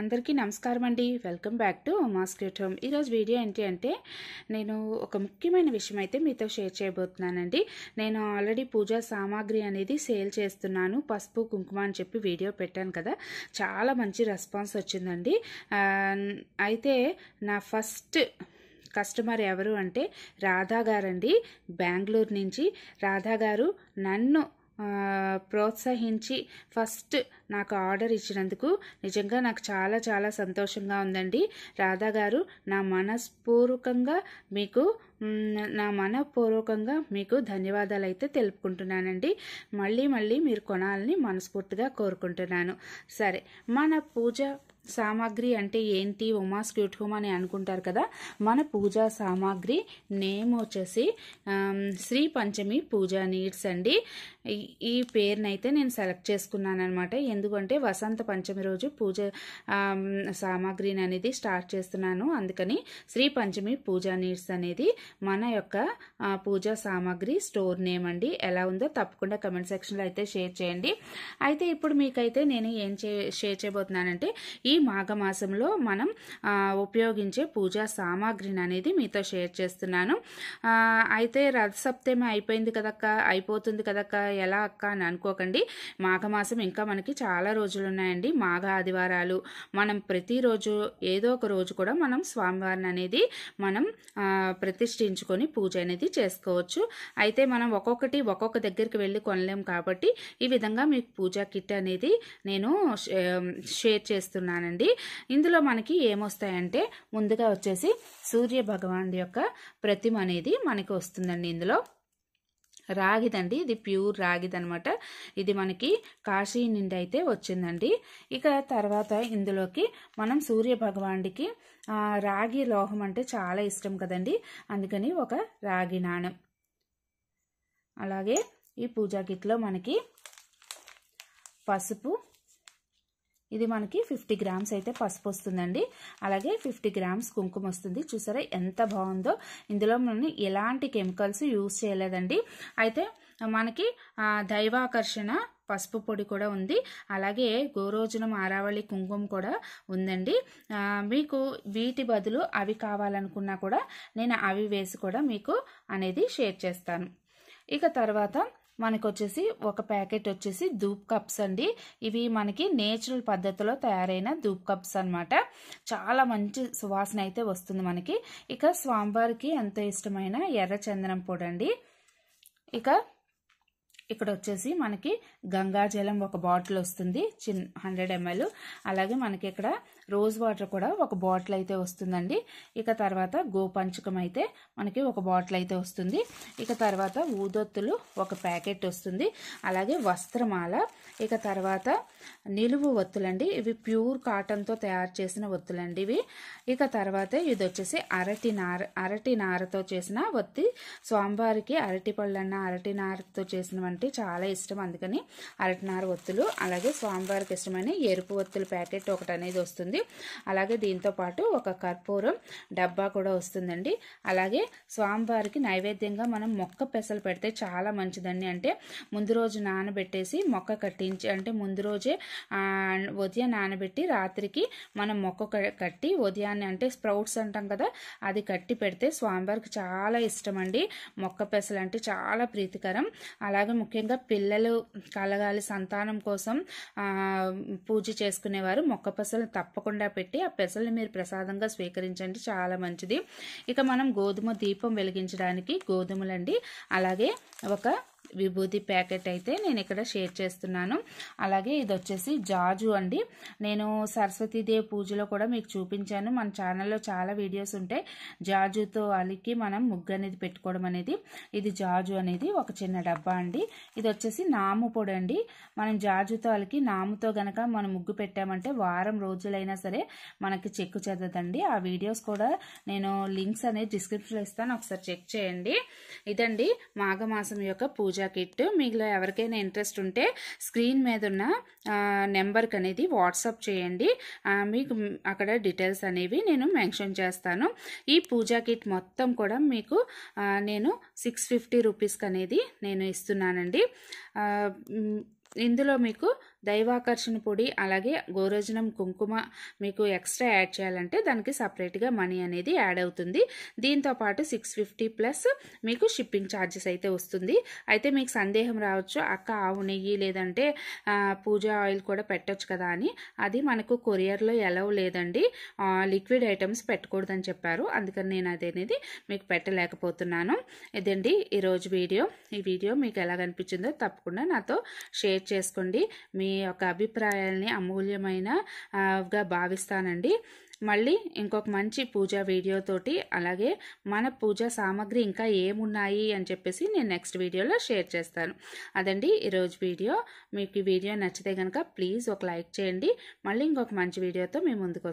అందరికీ నమస్కారం అండి వెల్కమ్ బ్యాక్ టు మాస్క్రెట్ హోమ్ ఈరోజు వీడియో ఏంటి అంటే నేను ఒక ముఖ్యమైన విషయం అయితే మీతో షేర్ చేయబోతున్నానండి నేను ఆల్రెడీ పూజా సామాగ్రి అనేది సేల్ చేస్తున్నాను పసుపు కుంకుమ అని చెప్పి వీడియో పెట్టాను కదా చాలా మంచి రెస్పాన్స్ వచ్చిందండి అయితే నా ఫస్ట్ కస్టమర్ ఎవరు అంటే రాధా గారండి బెంగళూరు నుంచి రాధా గారు నన్ను ప్రోత్సహించి ఫస్ట్ నాకు ఆర్డర్ ఇచ్చినందుకు నిజంగా నాకు చాలా చాలా సంతోషంగా ఉందండి రాధా గారు నా మనస్పూర్వకంగా మీకు నా మనపూర్వకంగా మీకు ధన్యవాదాలు అయితే తెలుపుకుంటున్నానండి మళ్ళీ మళ్ళీ మీరు కొనాలని మనస్ఫూర్తిగా కోరుకుంటున్నాను సరే మన పూజ సామాగ్రి అంటే ఏంటి ఉమా స్క్యూట్ హోమ్ అని అనుకుంటారు కదా మన పూజా సామాగ్రి నేమ్ వచ్చేసి శ్రీ పంచమి పూజా నీడ్స్ అండి ఈ పేరునైతే నేను సెలెక్ట్ చేసుకున్నాను అనమాట ఎందుకంటే వసంత పంచమి రోజు పూజ సామాగ్రిని అనేది స్టార్ట్ చేస్తున్నాను అందుకని శ్రీ పంచమి పూజా నీడ్స్ అనేది మన యొక్క పూజా సామాగ్రి స్టోర్ నేమ్ అండి ఎలా ఉందో తప్పకుండా కమెంట్ సెక్షన్లో అయితే షేర్ చేయండి అయితే ఇప్పుడు మీకైతే నేను ఏం షేర్ చేయబోతున్నానంటే ఈ ఈ మాఘమాసంలో మనం ఉపయోగించే పూజా సామాగ్రిని అనేది మీతో షేర్ చేస్తున్నాను అయితే రథసప్తమి అయిపోయింది కదక్క అయిపోతుంది కదక్క ఎలా అక్క అని అనుకోకండి మాఘమాసం ఇంకా మనకి చాలా రోజులు ఉన్నాయండి మాఘ ఆదివారాలు మనం ప్రతిరోజు ఏదో ఒక రోజు కూడా మనం స్వామివారిని అనేది మనం ప్రతిష్ఠించుకొని పూజ అనేది చేసుకోవచ్చు అయితే మనం ఒక్కొక్కటి ఒక్కొక్క దగ్గరికి వెళ్ళి కొనలేం కాబట్టి ఈ విధంగా మీకు పూజా కిట్ అనేది నేను షేర్ చేస్తున్నాను చేశానండి ఇందులో మనకి ఏమొస్తాయంటే ముందుగా వచ్చేసి సూర్య భగవానుడి యొక్క ప్రతిమ అనేది మనకి వస్తుందండి ఇందులో రాగిదండి ఇది ప్యూర్ రాగిది అనమాట ఇది మనకి కాశీ నుండి అయితే వచ్చిందండి ఇక తర్వాత ఇందులోకి మనం సూర్య భగవానుడికి రాగి లోహం అంటే చాలా ఇష్టం కదండి అందుకని ఒక రాగి నాణం అలాగే ఈ పూజా కిట్లో మనకి పసుపు ఇది మనకి ఫిఫ్టీ గ్రామ్స్ అయితే పసుపు వస్తుందండి అలాగే ఫిఫ్టీ గ్రామ్స్ కుంకుమ వస్తుంది చూసారా ఎంత బాగుందో ఇందులో మనం ఎలాంటి కెమికల్స్ యూజ్ చేయలేదండి అయితే మనకి దైవాకర్షణ పసుపు పొడి కూడా ఉంది అలాగే గోరోజనం ఆరావళి కుంకుమ కూడా ఉందండి మీకు వీటి బదులు అవి కావాలనుకున్నా కూడా నేను అవి వేసి కూడా మీకు అనేది షేర్ చేస్తాను ఇక తర్వాత మనకు వచ్చేసి ఒక ప్యాకెట్ వచ్చేసి ధూప్ కప్స్ అండి ఇవి మనకి నేచురల్ పద్ధతిలో తయారైన ధూప్ కప్స్ అనమాట చాలా మంచి సువాసన అయితే వస్తుంది మనకి ఇక స్వామివారికి ఎంతో ఇష్టమైన ఎర్ర చందనం పొడి అండి ఇక ఇక్కడ వచ్చేసి మనకి గంగాజలం ఒక బాటిల్ వస్తుంది చిన్ హండ్రెడ్ ఎంఎల్ అలాగే మనకి ఇక్కడ రోజ్ వాటర్ కూడా ఒక బాటిల్ అయితే వస్తుందండి ఇక తర్వాత గోపంచకం అయితే మనకి ఒక బాటిల్ అయితే వస్తుంది ఇక తర్వాత ఊదొత్తులు ఒక ప్యాకెట్ వస్తుంది అలాగే వస్త్రమాల ఇక తర్వాత నిలువు ఒత్తులండి ఇవి ప్యూర్ కాటన్తో తయారు చేసిన ఒత్తులండి ఇవి ఇక తర్వాత ఇది వచ్చేసి అరటి నార అరటి నారతో చేసిన ఒత్తి స్వామివారికి అరటి పళ్ళన్న అరటి నారతో చేసినవంటి చాలా ఇష్టం అందుకని అరటి నార ఒత్తులు అలాగే స్వామివారికి ఇష్టమైన ఎరుపు ఒత్తుల ప్యాకెట్ ఒకటి అనేది వస్తుంది వస్తుంది అలాగే దీంతో పాటు ఒక కర్పూరం డబ్బా కూడా వస్తుందండి అలాగే స్వామివారికి నైవేద్యంగా మనం మొక్క పెసలు పెడితే చాలా మంచిదండి అంటే ముందు రోజు నానబెట్టేసి మొక్క కట్టించి అంటే ముందు రోజే ఉదయం నానబెట్టి రాత్రికి మనం మొక్క కట్టి ఉదయాన్నే అంటే స్ప్రౌట్స్ అంటాం కదా అది కట్టి పెడితే స్వామివారికి చాలా ఇష్టం అండి మొక్క పెసలు అంటే చాలా ప్రీతికరం అలాగే ముఖ్యంగా పిల్లలు కలగాలి సంతానం కోసం పూజ చేసుకునేవారు మొక్క పెసలు తప్పకుండా తప్పకుండా పెట్టి ఆ పెసల్ని మీరు ప్రసాదంగా స్వీకరించండి చాలా మంచిది ఇక మనం గోధుమ దీపం వెలిగించడానికి గోధుమలండి అలాగే ఒక విభూతి ప్యాకెట్ అయితే నేను ఇక్కడ షేర్ చేస్తున్నాను అలాగే ఇది వచ్చేసి జాజు అండి నేను సరస్వతీదేవి పూజలో కూడా మీకు చూపించాను మన ఛానల్లో చాలా వీడియోస్ ఉంటాయి జాజుతో అలికి మనం ముగ్గు అనేది పెట్టుకోవడం అనేది ఇది జాజు అనేది ఒక చిన్న డబ్బా అండి ఇది వచ్చేసి నాము పొడి అండి మనం జాజుతో అలికి నాముతో గనక మనం ముగ్గు పెట్టామంటే వారం రోజులైనా సరే మనకి చెక్కు చెదదండి ఆ వీడియోస్ కూడా నేను లింక్స్ అనేది డిస్క్రిప్షన్లో ఇస్తాను ఒకసారి చెక్ చేయండి ఇదండి మాఘమాసం యొక్క పూజ పూజా కిట్ మీలో ఎవరికైనా ఇంట్రెస్ట్ ఉంటే స్క్రీన్ మీద ఉన్న నెంబర్కి అనేది వాట్సాప్ చేయండి మీకు అక్కడ డీటెయిల్స్ అనేవి నేను మెన్షన్ చేస్తాను ఈ పూజా కిట్ మొత్తం కూడా మీకు నేను సిక్స్ ఫిఫ్టీ రూపీస్కి అనేది నేను ఇస్తున్నానండి ఇందులో మీకు దైవాకర్షణ పొడి అలాగే గోరోజనం కుంకుమ మీకు ఎక్స్ట్రా యాడ్ చేయాలంటే దానికి సపరేట్గా మనీ అనేది యాడ్ అవుతుంది దీంతోపాటు సిక్స్ ఫిఫ్టీ ప్లస్ మీకు షిప్పింగ్ ఛార్జెస్ అయితే వస్తుంది అయితే మీకు సందేహం రావచ్చు అక్క ఆవు నెయ్యి లేదంటే పూజా ఆయిల్ కూడా పెట్టచ్చు కదా అని అది మనకు కొరియర్లో ఎలవ్ లేదండి లిక్విడ్ ఐటమ్స్ పెట్టకూడదని చెప్పారు అందుకని నేను అది అనేది మీకు పెట్టలేకపోతున్నాను ఇదండి ఈరోజు వీడియో ఈ వీడియో మీకు ఎలా కనిపించిందో తప్పకుండా నాతో షేర్ చేసుకోండి మీ యొక్క అమూల్యమైన అమూల్యమైనగా భావిస్తానండి మళ్ళీ ఇంకొక మంచి పూజా వీడియోతోటి అలాగే మన పూజా సామాగ్రి ఇంకా ఏమున్నాయి అని చెప్పేసి నేను నెక్స్ట్ వీడియోలో షేర్ చేస్తాను అదండి ఈరోజు వీడియో మీకు ఈ వీడియో నచ్చితే కనుక ప్లీజ్ ఒక లైక్ చేయండి మళ్ళీ ఇంకొక మంచి వీడియోతో మేము ముందుకు